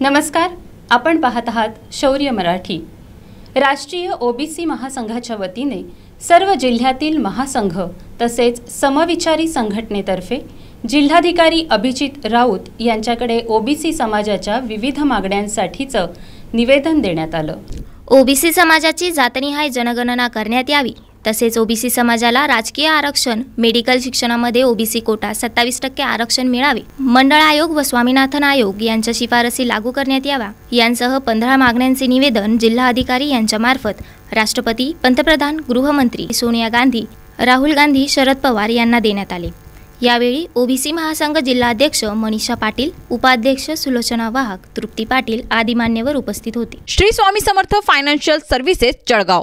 नमस्कार आपण पाहत आहात शौर्य मराठी राष्ट्रीय ओबीसी महासंघाच्या वतीने सर्व जिल्ह्यातील महासंघ तसेच समविचारी संघटनेतर्फे जिल्हाधिकारी अभिजित राऊत यांच्याकडे ओबीसी समाजाच्या विविध मागण्यांसाठीचं निवेदन देण्यात आलं ओबीसी समाजाची जातनिहाय जनगणना करण्यात यावी तसेच ओबीसी समाजाला राजकीय आरक्षण मेडिकल शिक्षणामध्ये ओबीसी कोटा सत्तावीस टक्के आरक्षण मिळावे मंडळ आयोग व स्वामीनाथन आयोग यांच्या शिफारसी लागू करण्यात यावा यांसह पंधरा मागण्यांचे निवेदन जिल्हाधिकारी यांच्यामार्फत राष्ट्रपती पंतप्रधान गृहमंत्री सोनिया गांधी राहुल गांधी शरद पवार यांना देण्यात आले यावेळी ओबीसी महासंघ जिल्हाध्यक्ष मनीषा पाटील उपाध्यक्ष सुलोचना वाहक तृप्ती पाटील आदी मान्यवर उपस्थित होते श्री स्वामी समर्थ फायनान्शियल सर्व्हिसेस जळगाव